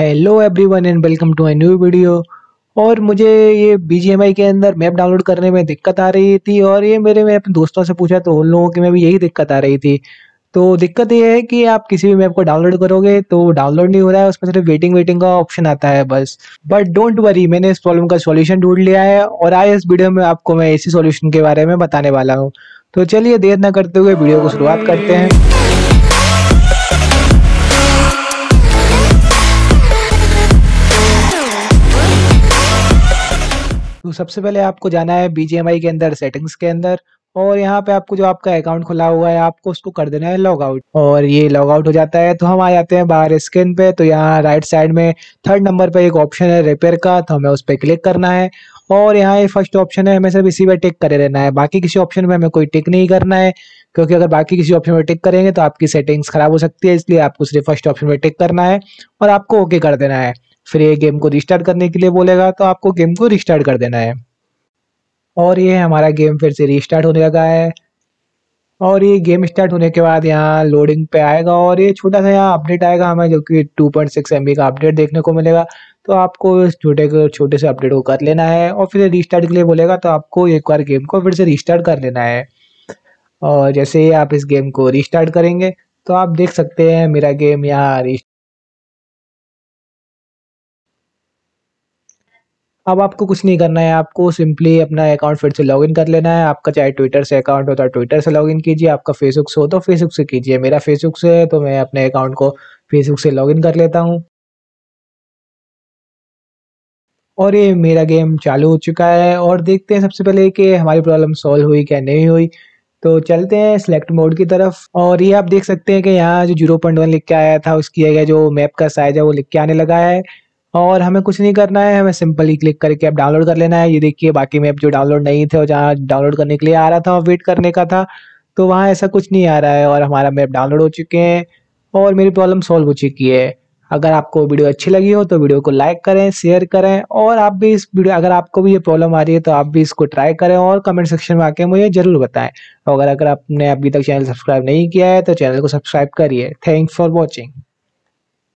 hello everyone and welcome to I new video और मुझे ये बी के अंदर मैप डाउनलोड करने में दिक्कत आ रही थी और ये मेरे मैं अपने दोस्तों से पूछा तो उन लोगों की में भी यही दिक्कत आ रही थी तो दिक्कत ये है कि आप किसी भी मैप को डाउनलोड करोगे तो डाउनलोड नहीं हो रहा है उसमें सिर्फ वेटिंग वेटिंग का ऑप्शन आता है बस बट डोंट वरी मैंने इस प्रॉब्लम का सोल्यूशन ढूंढ लिया है और आज इस वीडियो में आपको मैं इसी सॉल्यूशन के बारे में बताने वाला हूँ तो चलिए देर ना करते हुए वीडियो को शुरुआत करते हैं सबसे पहले आपको जाना है बीजेएमआई के अंदर सेटिंग्स के अंदर और यहाँ पे आपको जो आपका अकाउंट खुला हुआ है आपको उसको कर देना है लॉग आउट और ये लॉग आउट हो जाता है तो हम आ जाते हैं बाहर स्क्रीन पे तो यहाँ राइट साइड में थर्ड नंबर पे एक ऑप्शन है रिपेयर का तो हमें उस पर क्लिक करना है और यहाँ ये फर्स्ट ऑप्शन है हमें सिर्फ इसी पे टिक करे रहना है बाकी किसी ऑप्शन में हमें कोई टिक नहीं करना है क्योंकि अगर बाकी किसी ऑप्शन में टिक करेंगे तो आपकी सेटिंग्स खराब हो सकती है इसलिए आपको सिर्फ फर्स्ट ऑप्शन में टिक करना है और आपको ओके कर देना है फिर ये गेम को रिस्टार्ट करने के लिए बोलेगा तो आपको गेम को रिस्टार्ट कर देना है और ये हमारा गेम फिर से रिस्टार्ट होने लगा है और ये गेम स्टार्ट होने के बाद यहाँ लोडिंग पे आएगा और ये छोटा सा यहाँ अपडेट आएगा हमें जो कि 2.6 पॉइंट का अपडेट देखने को मिलेगा तो आपको इस छोटे को छोटे से अपडेट को कर लेना है और फिर रिस्टार्ट के लिए बोलेगा तो आपको एक बार गेम को फिर से रिस्टार्ट कर लेना है और जैसे ही आप इस गेम को रिस्टार्ट करेंगे तो आप देख सकते हैं मेरा गेम यहाँ अब आपको कुछ नहीं करना है आपको सिंपली अपना अकाउंट फिर से लॉगिन कर लेना है आपका चाहे ट्विटर से अकाउंट हो तो ट्विटर से लॉगिन कीजिए आपका फेसबुक से हो तो फेसबुक से कीजिए मेरा फेसबुक से है तो मैं अपने अकाउंट को फेसबुक से लॉगिन कर लेता हूँ और ये मेरा गेम चालू हो चुका है और देखते हैं सबसे पहले कि हमारी प्रॉब्लम सॉल्व हुई क्या नहीं हुई तो चलते हैं सिलेक्ट मोड की तरफ और ये आप देख सकते हैं कि यहाँ जो जीरो पॉइंट वन लिख के आया था उसकी जगह जो मैप का साइज है वो लिख के आने लगा है और हमें कुछ नहीं करना है हमें सिंपली क्लिक करके ऐप डाउनलोड कर लेना है ये देखिए बाकी मैप जो डाउनलोड नहीं थे और जहाँ डाउनलोड करने के लिए आ रहा था और वेट करने का था तो वहाँ ऐसा कुछ नहीं आ रहा है और हमारा मैप डाउनलोड हो चुके हैं और मेरी प्रॉब्लम सॉल्व हो चुकी है अगर आपको वीडियो अच्छी लगी हो तो वीडियो को लाइक करें शेयर करें और आप भी इस वीडियो अगर आपको भी ये प्रॉब्लम आ रही है तो आप भी इसको ट्राई करें और कमेंट सेक्शन में आके मुझे ज़रूर बताएं और अगर अगर आपने अभी तक चैनल सब्सक्राइब नहीं किया है तो चैनल को सब्सक्राइब करिए थैंक्स फॉर वॉचिंग